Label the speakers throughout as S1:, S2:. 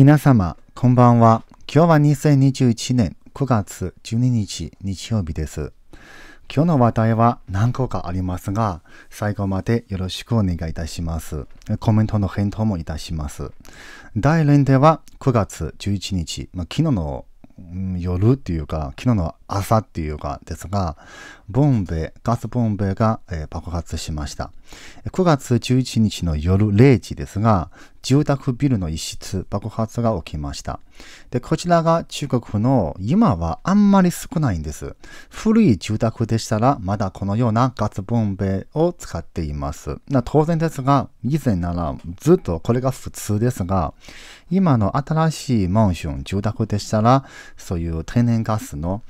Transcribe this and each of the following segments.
S1: 皆様、こんばんは。今日は2021年9月12日日曜日です。今日の話題は何個かありますが、最後までよろしくお願いいたします。コメントの返答もいたします。第連では9月11日、まあ、昨日の夜っていうか、昨日の朝っていうかですが、ボンベ、ガスボンベが、えー、爆発しました。9月11日の夜0時ですが、住宅ビルの一室、爆発が起きました。で、こちらが中国の今はあんまり少ないんです。古い住宅でしたら、まだこのようなガスボンベを使っています。当然ですが、以前ならずっとこれが普通ですが、今の新しいマンション、住宅でしたら、そういう天然ガスの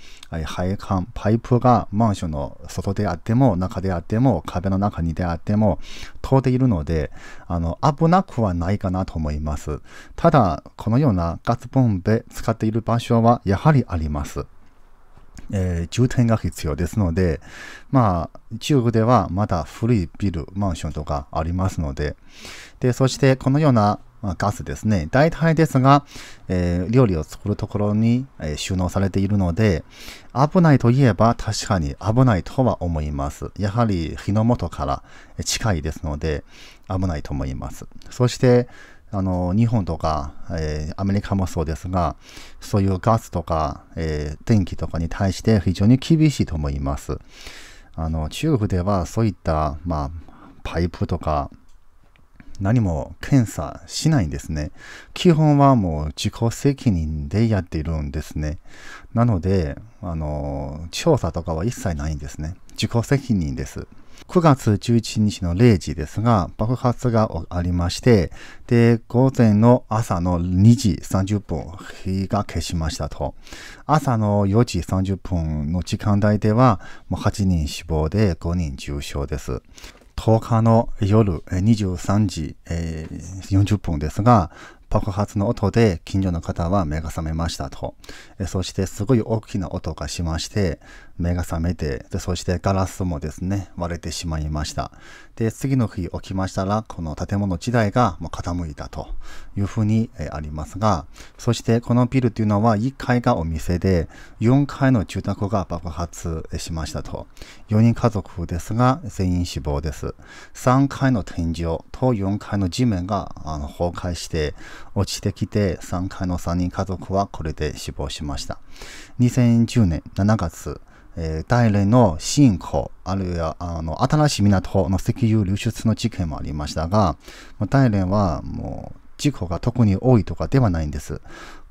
S1: 配管、パイプがマンションの外であっても、中であっても、壁の中にであっても、通っているので、あの、危なくはないかなと思います。ただ、このようなガスボンベ使っている場所はやはりあります。えー、充填が必要ですので、まあ、中国ではまだ古いビル、マンションとかありますので、で、そしてこのようなまあ、ガスですね。大体ですが、えー、料理を作るところに、えー、収納されているので、危ないといえば確かに危ないとは思います。やはり火の元から近いですので、危ないと思います。そして、あの、日本とか、えー、アメリカもそうですが、そういうガスとか、え電気とかに対して非常に厳しいと思います。あの、中国ではそういった、まあ、パイプとか、何も検査しないんですね。基本はもう自己責任でやっているんですね。なので、あの、調査とかは一切ないんですね。自己責任です。9月11日の0時ですが、爆発がありまして、で、午前の朝の2時30分、火が消しましたと。朝の4時30分の時間帯では、もう8人死亡で5人重傷です。10日の夜23時、え40分ですが、爆発の音で近所の方は目が覚めましたと。そしてすごい大きな音がしまして、目が覚めてで、そしてガラスもですね、割れてしまいました。で、次の日起きましたら、この建物自体がもう傾いたというふうに、えありますが、そしてこのビルというのは1階がお店で、4階の住宅が爆発しましたと。4人家族ですが、全員死亡です。3階の天井と4階の地面があの崩壊して落ちてきて、3階の3人家族はこれで死亡しました。2010年7月、え大連の新港、あるいはあの新しい港の石油流出の事件もありましたが、大連はもう事故が特に多いとかではないんです。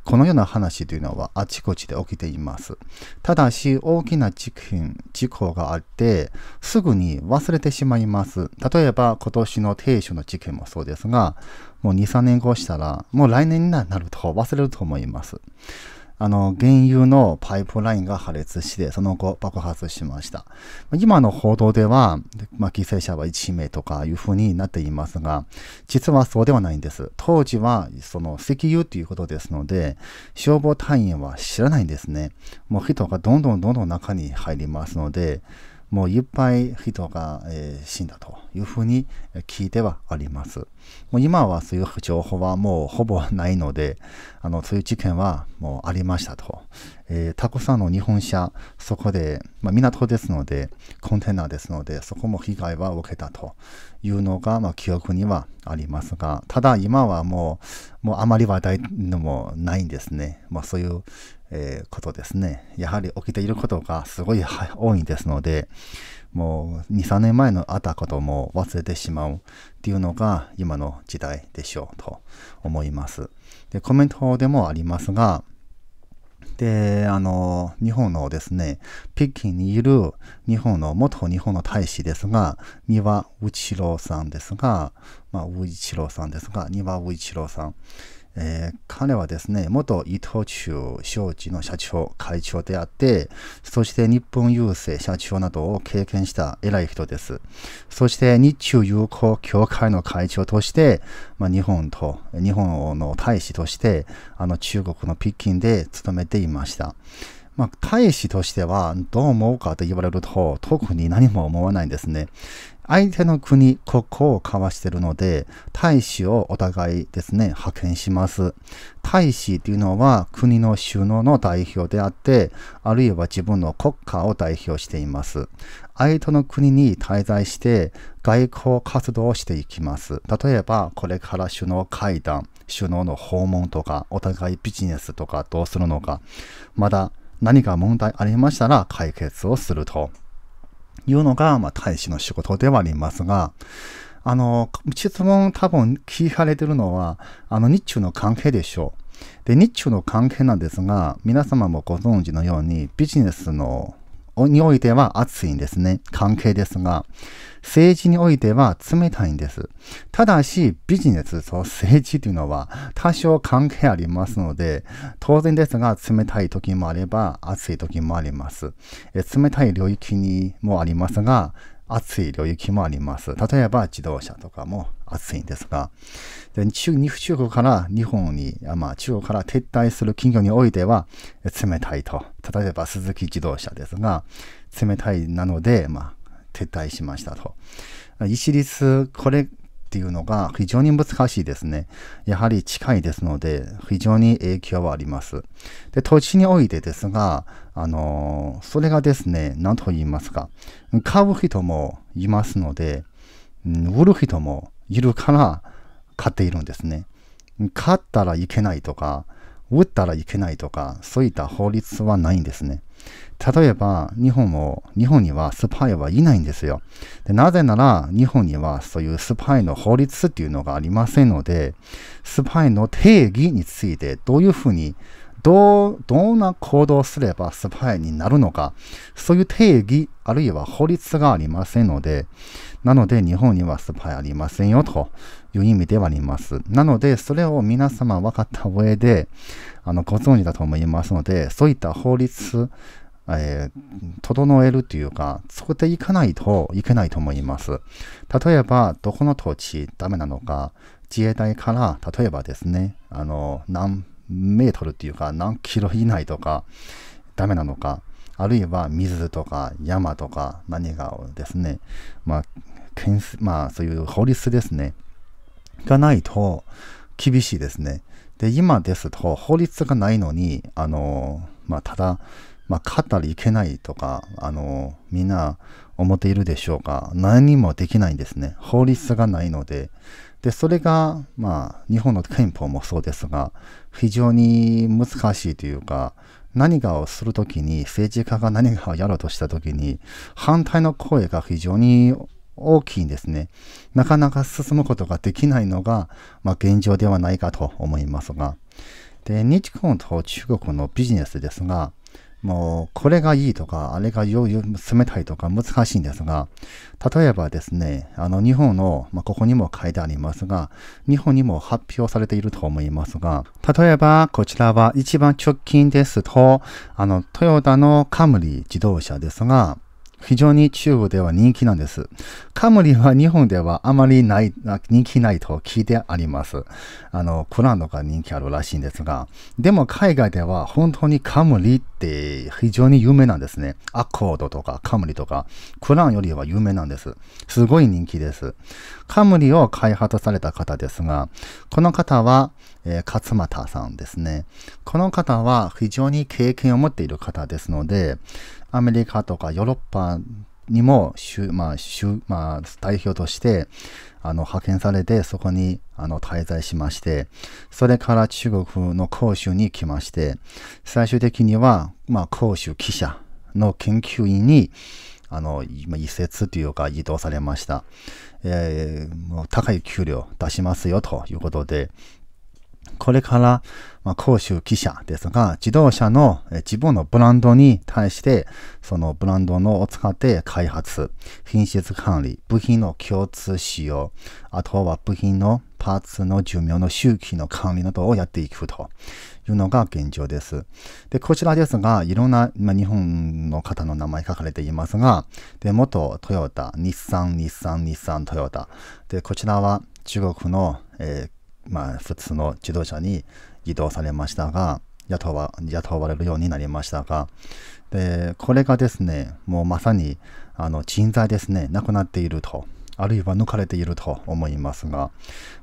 S1: このような話というのはあちこちで起きています。ただし、大きな事件、事故があって、すぐに忘れてしまいます。例えば、今年の停止の事件もそうですが、もう2、3年後したら、もう来年になると忘れると思います。あの、原油のパイプラインが破裂して、その後爆発しました。今の報道では、まあ、犠牲者は1名とかいうふうになっていますが、実はそうではないんです。当時は、その石油ということですので、消防隊員は知らないんですね。もう人がどんどんどんどん中に入りますので、もういっぱい人が、えー、死んだというふうに聞いてはあります。もう今はそういう情報はもうほぼないので、あのそういう事件はもうありましたと。えー、たくさんの日本車、そこで、まあ、港ですので、コンテナですので、そこも被害は受けたというのが、まあ、記憶にはありますが、ただ今はもう、もうあまり話題のもないんですね。まあ、そういうえー、ことですね。やはり起きていることがすごい多いですので、もう2、3年前のあったことも忘れてしまうっていうのが今の時代でしょうと思います。で、コメントでもありますが、で、あの、日本のですね、北京にいる日本の、元日本の大使ですが、三輪内郎さんですが、まあ、内郎さんですが、三輪内郎さん。えー、彼はですね、元伊藤忠商事の社長、会長であって、そして日本郵政社長などを経験した偉い人です。そして日中友好協会の会長として、まあ、日本と、日本の大使として、あの中国の北京で勤めていました。まあ、大使としてはどう思うかと言われると特に何も思わないんですね。相手の国、国交を交わしているので、大使をお互いですね、派遣します。大使というのは国の首脳の代表であって、あるいは自分の国家を代表しています。相手の国に滞在して外交活動をしていきます。例えば、これから首脳会談、首脳の訪問とか、お互いビジネスとかどうするのか、まだ何か問題ありましたら解決をすると。いうのが、まあ、大使の仕事ではありますが、あの、質問多分聞かれてるのは、あの、日中の関係でしょう。で、日中の関係なんですが、皆様もご存知のように、ビジネスのにおいては熱いんですね。関係ですが、政治においては冷たいんです。ただし、ビジネスと政治というのは多少関係ありますので、当然ですが、冷たい時もあれば、暑い時もあります。え冷たい領域にもありますが、熱い領域もあります。例えば自動車とかも暑いんですが、で中中国から日本に、まあ、中国から撤退する企業においては冷たいと。例えば鈴木自動車ですが、冷たいなので、まあ、撤退しましたと。イシリス、これっていうのが非常に難しいですね。やはり近いですので、非常に影響はあります。で、土地においてですが、あのそれがですね、何と言いますか、買う人もいますので、売る人もいるから買っているんですね。買ったらいけないとか、売ったらいけないとか、そういった法律はないんですね。例えば、日本も、日本にはスパイはいないんですよ。でなぜなら、日本にはそういうスパイの法律っていうのがありませんので、スパイの定義についてどういうふうにどう、どんな行動をすればスパイになるのか、そういう定義、あるいは法律がありませんので、なので日本にはスパイありませんよという意味ではあります。なので、それを皆様分かった上で、あの、ご存知だと思いますので、そういった法律、えー、整えるというか、作っていかないといけないと思います。例えば、どこの土地ダメなのか、自衛隊から、例えばですね、あの、メートルっていうか何キロ以内とかダメなのか、あるいは水とか山とか何がですね、まあ、検まあ、そういう法律ですね、がないと厳しいですね。で、今ですと法律がないのに、あの、まあ、ただ、まあ、勝ったらいけないとか、あの、みんな思っているでしょうか、何もできないんですね。法律がないので、で、それが、まあ、日本の憲法もそうですが、非常に難しいというか、何かをするときに、政治家が何かをやろうとしたときに、反対の声が非常に大きいんですね。なかなか進むことができないのが、まあ、現状ではないかと思いますが。で、日本と中国のビジネスですが、もう、これがいいとか、あれがよ、よ、冷たいとか難しいんですが、例えばですね、あの、日本の、まあ、ここにも書いてありますが、日本にも発表されていると思いますが、例えば、こちらは一番直近ですと、あの、トヨタのカムリ自動車ですが、非常に中国では人気なんです。カムリは日本ではあまりない、人気ないと聞いてあります。あの、クランとか人気あるらしいんですが、でも海外では本当にカムリって非常に有名なんですね。アコードとかカムリとか、クランよりは有名なんです。すごい人気です。カムリを開発された方ですが、この方は、えー、勝又さんですね。この方は非常に経験を持っている方ですので、アメリカとかヨーロッパにもまあまあ、代表としてあの派遣されて、そこにあの滞在しまして、それから中国の広州に来まして、最終的には、まあ、広州記者の研究員にあの移設というか移動されました、えー、もう高い給料出しますよということで、これから、まあ、公衆記者ですが、自動車の自分のブランドに対して、そのブランドのを使って開発、品質管理、部品の共通使用、あとは部品のパーツの寿命の周期の管理などをやっていくというのが現状です。で、こちらですが、いろんな、まあ、日本の方の名前書かれていますが、で、元トヨタ、日産、日産、日産、トヨタ。で、こちらは中国の、えーまあ、普通の自動車に移動されましたが、雇わ雇われるようになりましたが、で、これがですね、もうまさに、あの、人材ですね、なくなっていると、あるいは抜かれていると思いますが、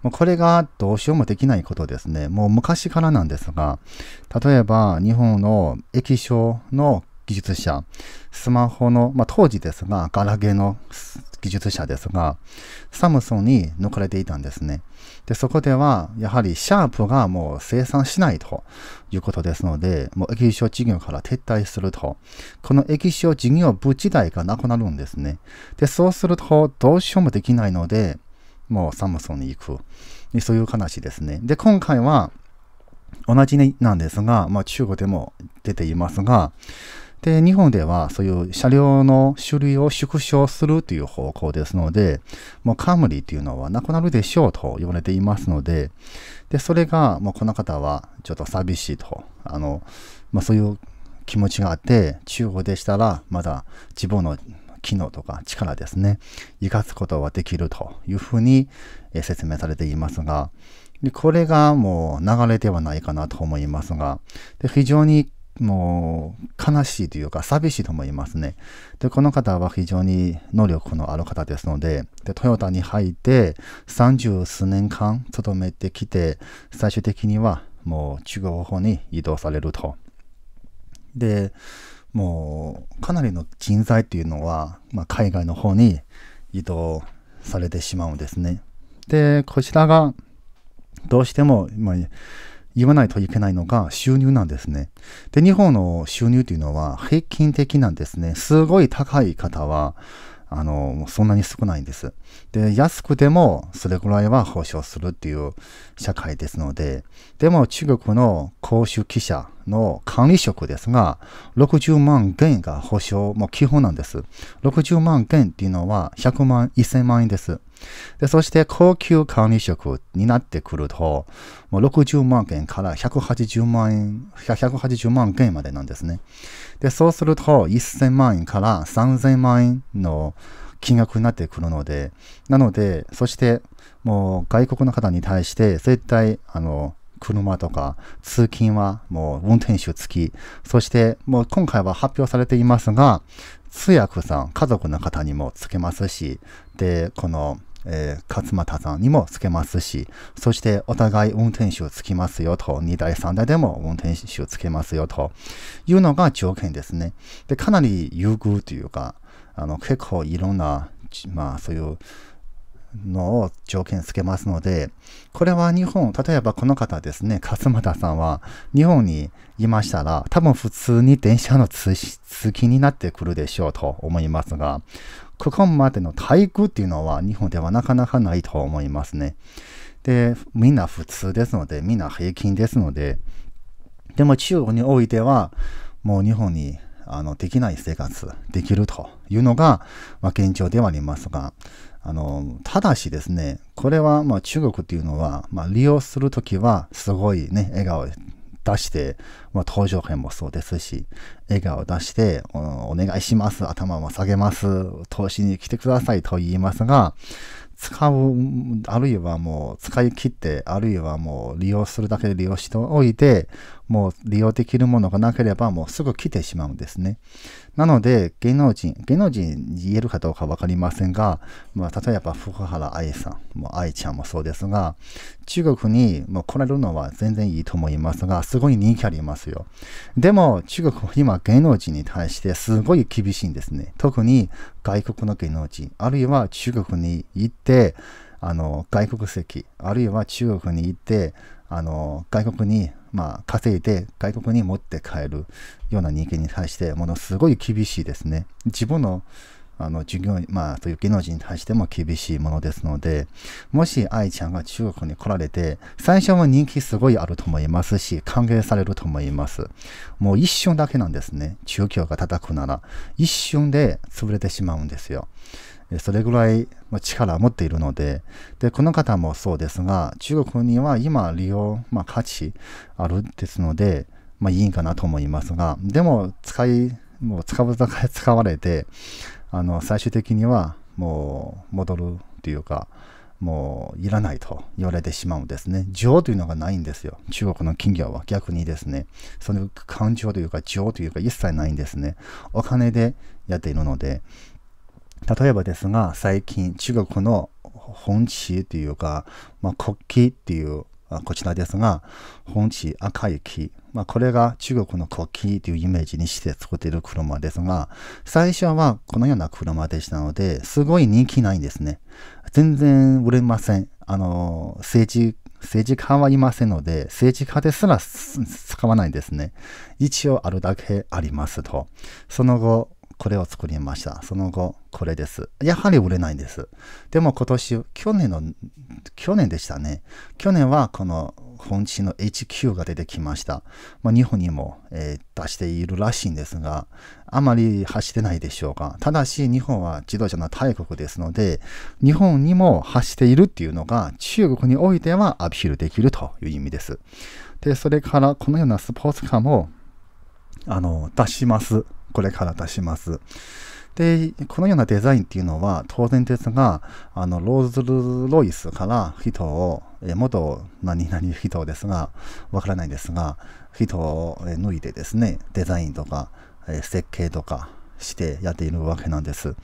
S1: もうこれがどうしようもできないことですね。もう昔からなんですが、例えば日本の液晶の技術者、スマホの、まあ、当時ですが、ガラゲーの技術者ですが、サムソンに抜かれていたんですね。で、そこでは、やはりシャープがもう生産しないということですので、もう液晶事業から撤退すると、この液晶事業部自体がなくなるんですね。で、そうすると、どうしようもできないので、もうサムソンに行く。そういう話ですね。で、今回は、同じなんですが、まあ、中国でも出ていますが、で、日本ではそういう車両の種類を縮小するという方向ですので、もうカムリというのはなくなるでしょうと言われていますので、で、それがもうこの方はちょっと寂しいと、あの、まあ、そういう気持ちがあって、中国でしたらまだ自分の機能とか力ですね、生かすことはできるというふうに説明されていますが、でこれがもう流れではないかなと思いますが、で非常にもう悲しいというか寂しいと思いますね。で、この方は非常に能力のある方ですので、でトヨタに入って三十数年間勤めてきて、最終的にはもう中国方に移動されると。で、もうかなりの人材というのは、まあ、海外の方に移動されてしまうんですね。で、こちらがどうしても、まあ言わないといけないのが収入なんですね。で、日本の収入というのは平均的なんですね。すごい高い方は、あの、そんなに少ないんです。で、安くてもそれぐらいは保証するっていう社会ですので、でも中国の公衆記者の管理職ですが、60万元が保証、もう基本なんです。60万元っていうのは100万、1000万円です。で、そして高級管理職になってくると、もう60万件から180万円、180万件までなんですね。で、そうすると1000万円から3000万円の金額になってくるので、なので、そしてもう外国の方に対して絶対、あの、車とか通勤はもう運転手付き、そしてもう今回は発表されていますが、通訳さん、家族の方にもつけますし、で、このえー、勝俣さんにもつけますし、そしてお互い運転手をつきますよと、2台3台でも運転手をつけますよというのが条件ですね。で、かなり優遇というか、あの結構いろんな、まあそういうのを条件つけますので、これは日本、例えばこの方ですね、勝俣さんは日本にいましたら、多分普通に電車の通通勤になってくるでしょうと思いますが、区間までの待遇っていうのは日本ではなかなかないと思いますね。で、みんな普通ですので、みんな平均ですので、でも中国においては、もう日本にあのできない生活できるというのが、まあ、現状ではありますが、あのただしですね、これはま中国というのは、まあ、利用するときはすごいね、笑顔出して、まあ、登場編もそうですし、笑顔出して、お願いします、頭も下げます、投資に来てくださいと言いますが、使う、あるいはもう使い切って、あるいはもう利用するだけで利用しておいて、もう利用できるものがなければもうすぐ来てしまうんですね。なので、芸能人、芸能人に言えるかどうかわかりませんが、まあ、例えば福原愛さん、もう愛ちゃんもそうですが、中国にもう来られるのは全然いいと思いますが、すごい人気ありますよ。でも、中国は今芸能人に対してすごい厳しいんですね。特に外国の芸能人、あるいは中国に行って、あの外国籍、あるいは中国に行って、あの外国にまあ、稼いで外国に持って帰るような人間に対してものすごい厳しいですね。自分のあの授業、まあ、そういう技能人に対しても厳しいものですので、もし愛ちゃんが中国に来られて、最初は人気すごいあると思いますし、歓迎されると思います。もう一瞬だけなんですね。中共が叩くなら、一瞬で潰れてしまうんですよ。それぐらい力を持っているので、で、この方もそうですが、中国には今利用、まあ、価値あるですので、まあ、いいんかなと思いますが、でも、使い、もう使わ 使われて、あの、最終的には、もう、戻るというか、もういらないと言われてしまうんですね。情というのがないんですよ。中国の企業は逆にですね、その感情というか、情というか一切ないんですね。お金でやっているので、例えばですが、最近中国の本地というか、まあ、国旗っていうこちらですが、本地赤い木。まあ、これが中国の国旗というイメージにして作っている車ですが、最初はこのような車でしたので、すごい人気ないんですね。全然売れません。あの、政治、政治家はいませんので、政治家ですら使わないんですね。一応あるだけありますと。その後、これを作りました。その後、これです。やはり売れないんです。でも今年、去年の、去年でしたね。去年はこの本地の HQ が出てきました。まあ、日本にも、えー、出しているらしいんですが、あまり走ってないでしょうか。ただし、日本は自動車の大国ですので、日本にも走っているっていうのが、中国においてはアピールできるという意味です。で、それからこのようなスポーツカーも、あの、出します。これから出します。で、このようなデザインっていうのは当然ですが、あの、ローズ・ル・ロイスから人を、え元何々人ですが、わからないんですが、人を脱いでですね、デザインとか、え設計とかしてやっているわけなんです。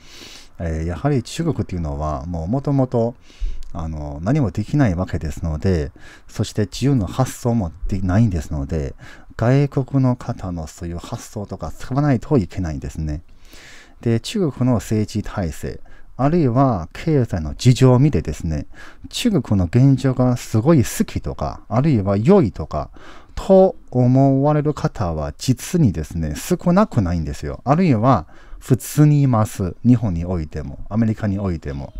S1: えやはり中国っていうのは、もうもともと、あの、何もできないわけですので、そして自由の発想もできないんですので、外国の方のそういう発想とか使わないといけないんですね。で、中国の政治体制、あるいは経済の事情を見てですね、中国の現状がすごい好きとか、あるいは良いとか、と思われる方は実にですね、少なくないんですよ。あるいは普通にいます。日本においても、アメリカにおいても。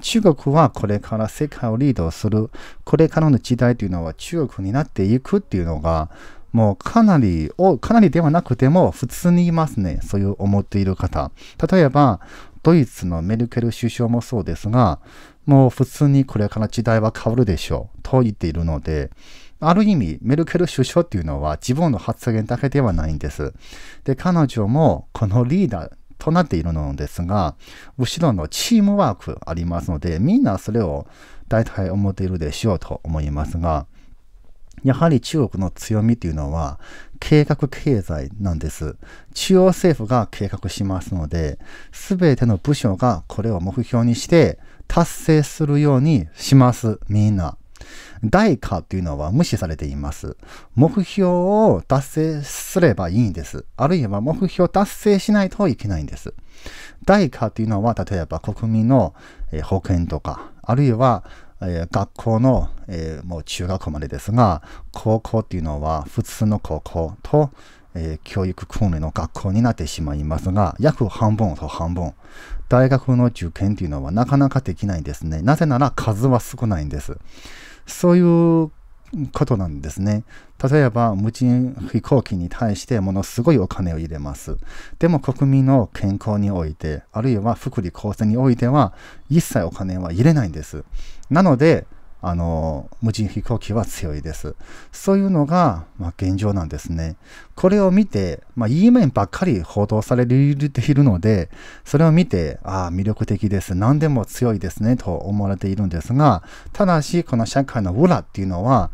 S1: 中国はこれから世界をリードする、これからの時代というのは中国になっていくっていうのが、もうかなりを、かなりではなくても普通にいますね。そういう思っている方。例えば、ドイツのメルケル首相もそうですが、もう普通にこれから時代は変わるでしょう。と言っているので、ある意味、メルケル首相っていうのは自分の発言だけではないんです。で、彼女もこのリーダー、となっているのですが、後ろのチームワークありますので、みんなそれを大体思っているでしょうと思いますが、やはり中国の強みというのは計画経済なんです。中央政府が計画しますので、すべての部署がこれを目標にして達成するようにします。みんな。代価というのは無視されています。目標を達成すればいいんです。あるいは目標達成しないといけないんです。代価というのは、例えば国民の保険とか、あるいはえ学校の、えー、もう中学校までですが、高校っていうのは普通の高校と、えー、教育訓練の学校になってしまいますが、約半分と半分。大学の受験というのはなかなかできないんですね。なぜなら数は少ないんです。そういうことなんですね。例えば、無人飛行機に対してものすごいお金を入れます。でも、国民の健康において、あるいは福利厚生においては、一切お金は入れないんです。なので、あの、無人飛行機は強いです。そういうのが、まあ、現状なんですね。これを見て、まあ、いい面ばっかり報道されているので、それを見て、ああ、魅力的です。何でも強いですね、と思われているんですが、ただし、この社会の裏っていうのは、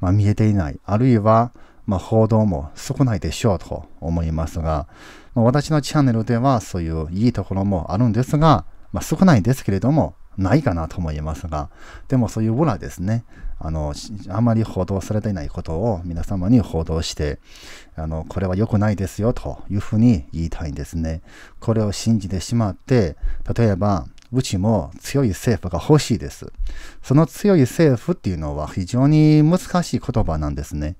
S1: まあ、見えていない。あるいは、まあ、報道も少ないでしょうと思いますが、まあ、私のチャンネルではそういういいところもあるんですが、まあ、少ないですけれども、ないかなと思いますが、でもそういう裏ですね、あの、あまり報道されていないことを皆様に報道して、あの、これは良くないですよというふうに言いたいんですね。これを信じてしまって、例えば、うちも強い政府が欲しいです。その強い政府っていうのは非常に難しい言葉なんですね。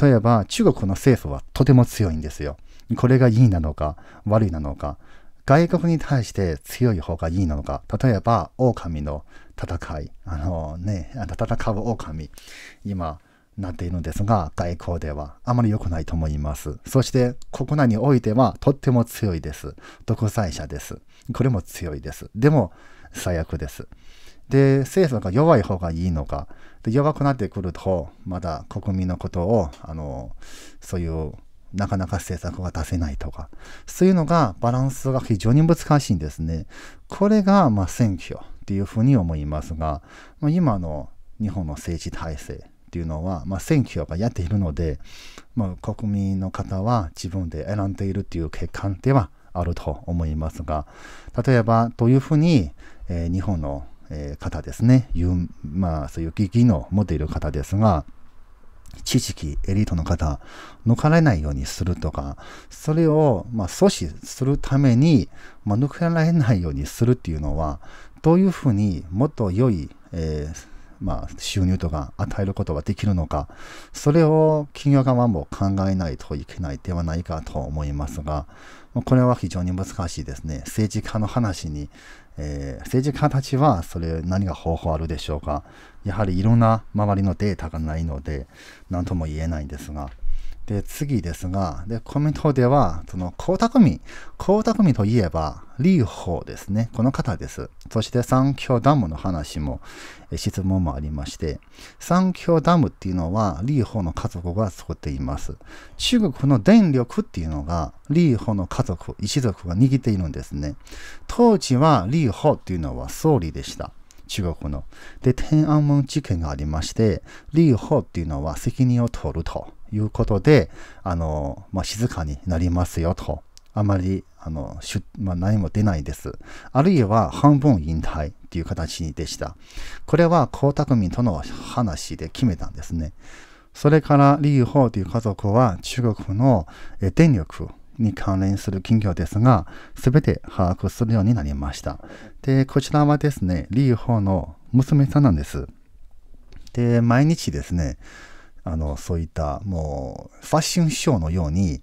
S1: 例えば中国の政府はとても強いんですよ。これがいいなのか悪いなのか。外国に対して強い方がいいのか、例えば、狼の戦い、あのね、戦う狼、今、なっているんですが、外交ではあまり良くないと思います。そして国内においてはとっても強いです。独裁者です。これも強いです。でも最悪です。で、政府が弱い方がいいのか。で弱くなってくると、まだ国民のことを、あの、そういうなかなか政策が出せないとか、そういうのがバランスが非常に難しいんですね。これが、まあ、選挙っていうふうに思いますが、まあ、今の日本の政治体制っていうのは、まあ、選挙がやっているので、まあ、国民の方は自分で選んでいるという欠陥ではあると思いますが、例えばどういうふうに、えー、日本の、え方ですね、まあ、そういう技議の持っている方ですが、知識、エリートの方、抜かれないようにするとか、それを、ま阻止するために、まあ、抜かれないようにするっていうのは、どういうふうにもっと良い、えー、まあ、収入とか与えることができるのか、それを企業側も考えないといけないではないかと思いますが、これは非常に難しいですね。政治家の話に、えー、政治家たちはそれ何が方法あるでしょうかやはりいろんな周りのデータがないので、何とも言えないんですが。で、次ですが、で、コメントでは、その、江沢民、江沢民といえば、李邦ですね。この方です。そして、三峡ダムの話も、質問もありまして、三峡ダムっていうのは、李邦の家族が作っています。中国の電力っていうのが、李邦の家族、一族が握っているんですね。当時は、李邦っていうのは総理でした。中国の。で、天安門事件がありまして、李邦っていうのは責任を取るということで、あの、まあ、静かになりますよと。あまり、あの、まあ、何も出ないです。あるいは半分引退っていう形でした。これは江沢民との話で決めたんですね。それから、李邦という家族は中国の電力に関連する企業ですが、すべて把握するようになりました。で、こちらはですね、リーホの娘さんなんです。で、毎日ですね、あの、そういったもうファッションショーのように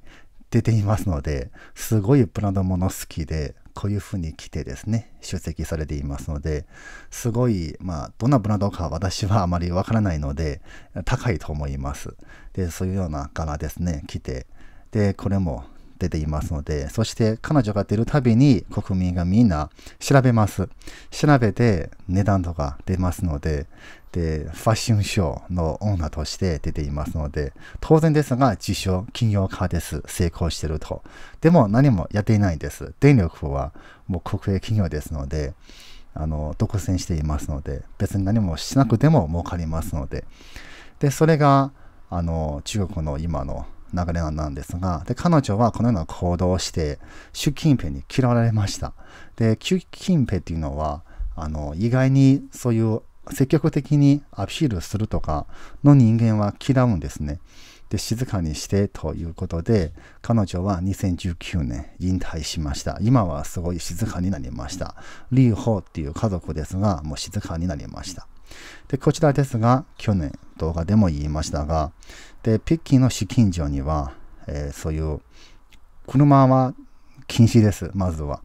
S1: 出ていますので、すごいブランドもの好きで、こういうふうに来てですね、出席されていますので、すごい、まあ、どんなブランドか私はあまりわからないので、高いと思います。で、そういうような柄ですね、来て、で、これも出ていますので、そして彼女が出るたびに国民がみんな調べます。調べて値段とか出ますので、で、ファッションショーの女として出ていますので、当然ですが、自称、企業家です。成功してると。でも何もやっていないんです。電力はもう国営企業ですので、あの、独占していますので、別に何もしなくても儲かりますので。で、それが、あの、中国の今の流れなんですが、で、彼女はこのような行動をして、習近平に嫌われました。で、習近平っていうのは、あの、意外にそういう積極的にアピールするとかの人間は嫌うんですね。で、静かにしてということで、彼女は2019年引退しました。今はすごい静かになりました。リーホーっていう家族ですが、もう静かになりました。で、こちらですが、去年動画でも言いましたが、で、キーの資金所には、えー、そういう車は禁止です、まずは。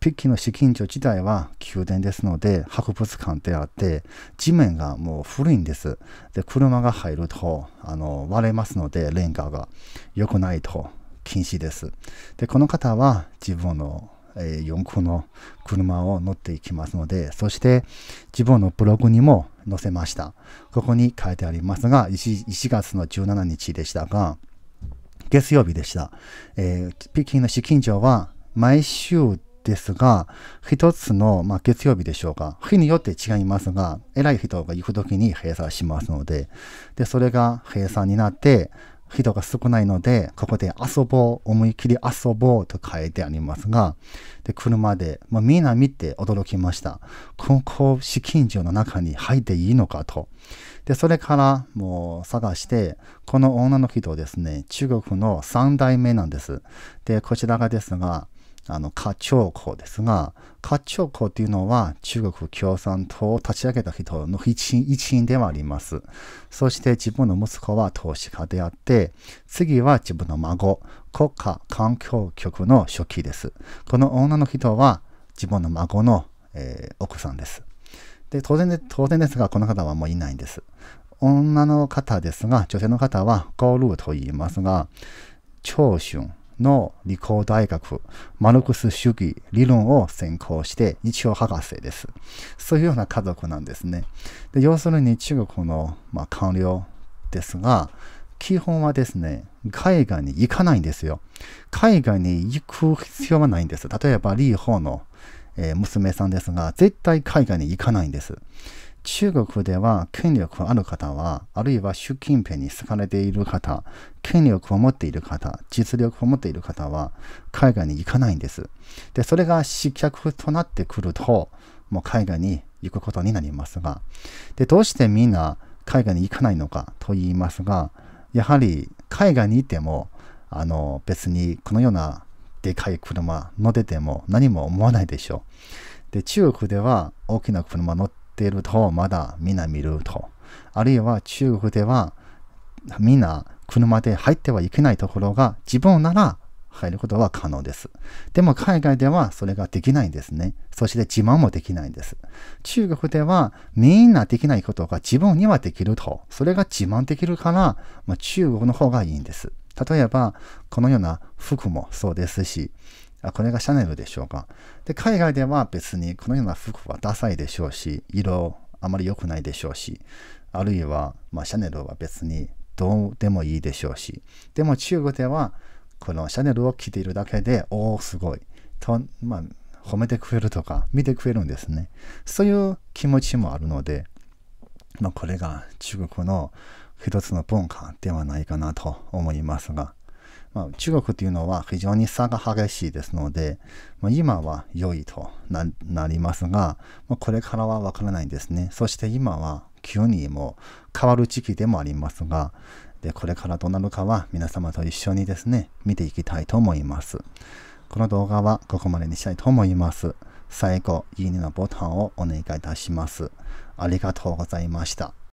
S1: ピッキーの資金所自体は宮殿ですので、博物館であって、地面がもう古いんです。で、車が入るとあの割れますので、レンガが良くないと禁止です。で、この方は自分のえ4駆の車を乗っていきますので、そして自分のブログにも載せました。ここに書いてありますが、1, 1月の17日でしたが、月曜日でした。えー、北京の資金庁は毎週ですが、一つの、まあ、月曜日でしょうか。日によって違いますが、偉い人が行くときに閉鎖しますので、で、それが閉鎖になって、人が少ないので、ここで遊ぼう、思い切り遊ぼうと書いてありますが、で車で、まあ、みんな見て驚きました。空港資金所の中に入っていいのかと。で、それからもう探して、この女の人ですね、中国の三代目なんです。で、こちらがですが、あの、課長校ですが、課長校っていうのは中国共産党を立ち上げた人の一員一員ではあります。そして自分の息子は投資家であって、次は自分の孫、国家環境局の書記です。この女の人は自分の孫の、えー、奥さんです。で、当然で、当然ですが、この方はもういないんです。女の方ですが、女性の方はゴールと言いますが、長春、の理工大学、マルクス主義理論を専攻して、一応博士です。そういうような家族なんですね。で要するに中国の、まあ、官僚ですが、基本はですね、海外に行かないんですよ。海外に行く必要はないんです。例えば、リーホーの、えー、娘さんですが、絶対海外に行かないんです。中国では権力ある方は、あるいは習近平に好かれている方、権力を持っている方、実力を持っている方は、海外に行かないんです。で、それが失脚となってくると、もう海外に行くことになりますが、で、どうしてみんな海外に行かないのかと言いますが、やはり海外にいても、あの、別にこのようなでかい車乗ってても何も思わないでしょう。で、中国では大きな車乗ってってると、まだみんな見ると。あるいは中国では、みんな車で入ってはいけないところが、自分なら入ることは可能です。でも海外ではそれができないんですね。そして自慢もできないんです。中国ではみんなできないことが自分にはできると、それが自慢できるから、まあ、中国の方がいいんです。例えば、このような服もそうですし、あこれがシャネルでしょうか。で、海外では別にこのような服はダサいでしょうし、色あまり良くないでしょうし、あるいは、まあ、シャネルは別にどうでもいいでしょうし、でも中国ではこのシャネルを着ているだけで、おお、すごい。と、まあ、褒めてくれるとか、見てくれるんですね。そういう気持ちもあるので、まあ、これが中国の一つの文化ではないかなと思いますが、まあ、中国というのは非常に差が激しいですので、まあ、今は良いとなりますが、まあ、これからはわからないんですね。そして今は急にも変わる時期でもありますが、でこれからどうなるかは皆様と一緒にですね、見ていきたいと思います。この動画はここまでにしたいと思います。最後、いいねのボタンをお願いいたします。ありがとうございました。